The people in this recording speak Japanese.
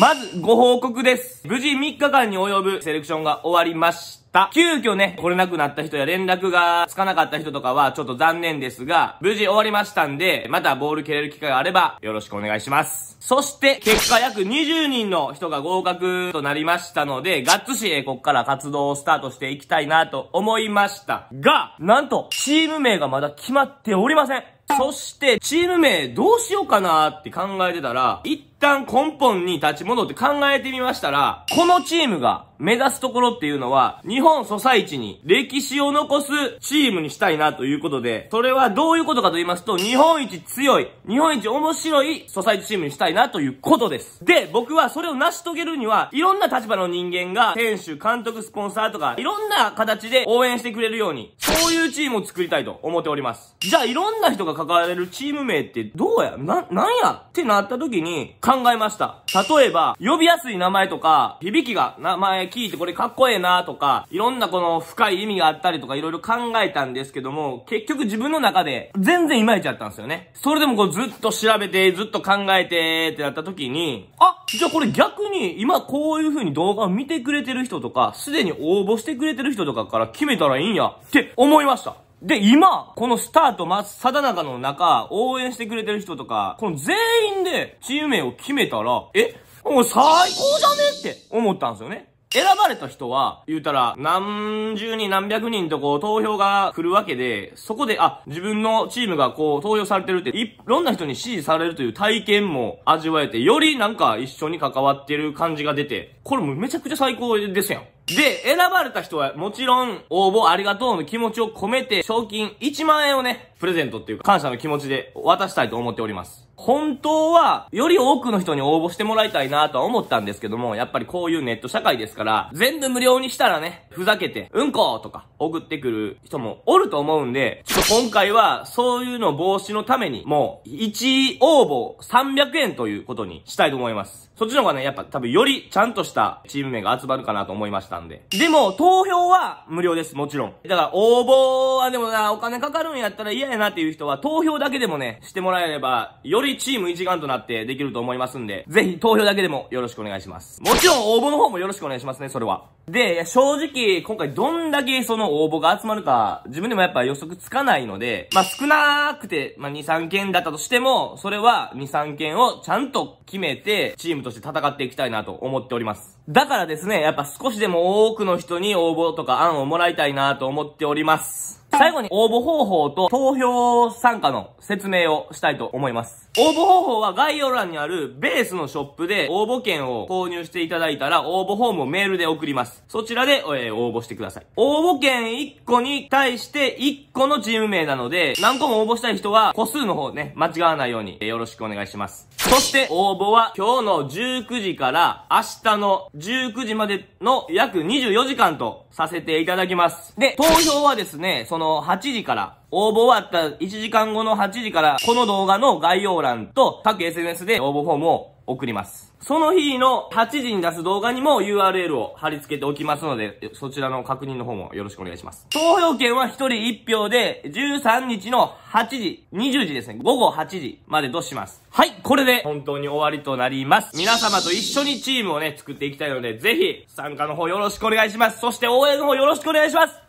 まず、ご報告です。無事3日間に及ぶセレクションが終わりました。急遽ね、来れなくなった人や連絡がつかなかった人とかはちょっと残念ですが、無事終わりましたんで、またボール蹴れる機会があれば、よろしくお願いします。そして、結果約20人の人が合格となりましたので、ッツシー。ここから活動をスタートしていきたいなと思いましたが、なんと、チーム名がまだ決まっておりません。そして、チーム名どうしようかなって考えてたら、旦根本に立ち戻って考えてみましたら、このチームが目指すところっていうのは、日本ソサイチに歴史を残すチームにしたいなということで、それはどういうことかと言いますと、日本一強い、日本一面白いソサイチチームにしたいなということです。で、僕はそれを成し遂げるには、いろんな立場の人間が、選手、監督、スポンサーとか、いろんな形で応援してくれるように、そういうチームを作りたいと思っております。じゃあ、いろんな人が関われるチーム名ってどうやな、なんやってなった時に、考えました。例えば、呼びやすい名前とか、響きが名前聞いてこれかっこええなとか、いろんなこの深い意味があったりとかいろいろ考えたんですけども、結局自分の中で全然いまいちやったんですよね。それでもこうずっと調べて、ずっと考えてってなった時に、あじゃあこれ逆に今こういう風に動画を見てくれてる人とか、すでに応募してくれてる人とかから決めたらいいんやって思いました。で、今、このスタート真っ定中の中、応援してくれてる人とか、この全員でチーム名を決めたら、えもう最高じゃねって思ったんですよね。選ばれた人は、言うたら、何十人何百人とこう投票が来るわけで、そこで、あ、自分のチームがこう投票されてるって、いろんな人に支持されるという体験も味わえて、よりなんか一緒に関わってる感じが出て、これもめちゃくちゃ最高ですやん。で、選ばれた人はもちろん応募ありがとうの気持ちを込めて賞金1万円をね、プレゼントっていうか感謝の気持ちで渡したいと思っております。本当はより多くの人に応募してもらいたいなとは思ったんですけども、やっぱりこういうネット社会ですから、全部無料にしたらね、ふざけて、うんことか送ってくる人もおると思うんで、ちょっと今回はそういうの防止のために、もう1応募300円ということにしたいと思います。そっちの方がね、やっぱ多分よりちゃんとしたチーム名が集まるかなと思いました。たんで。でも、投票は無料です、もちろん。だから、応募はでもな、お金かかるんやったら嫌やなっていう人は、投票だけでもね、してもらえれば、よりチーム一丸となってできると思いますんで、ぜひ投票だけでもよろしくお願いします。もちろん応募の方もよろしくお願いしますね、それは。で、正直、今回どんだけその応募が集まるか、自分でもやっぱ予測つかないので、まあ、少なくて、まあ、2、3件だったとしても、それは2、3件をちゃんと決めて、チームとして戦っていきたいなと思っております。だからですね、やっぱ少しでも多くの人に応募とか案をもらいたいなと思っております。最後に応募方法と投票参加の説明をしたいと思います。応募方法は概要欄にあるベースのショップで応募券を購入していただいたら応募フォームをメールで送ります。そちらで、えー、応募してください。応募券1個に対して1個のチーム名なので何個も応募したい人は個数の方ね、間違わないように、えー、よろしくお願いします。そして応募は今日の19時から明日の19時までの約24時間とさせていただきます。で、投票はですね、その8時から、応募終わった1時間後の8時から、この動画の概要欄と各 SNS で応募フォームを送ります。その日の8時に出す動画にも URL を貼り付けておきますので、そちらの確認の方もよろしくお願いします。投票券は1人1票で、13日の8時、20時ですね、午後8時までとします。はい、これで本当に終わりとなります。皆様と一緒にチームをね、作っていきたいので、ぜひ参加の方よろしくお願いします。そして応援の方よろしくお願いします。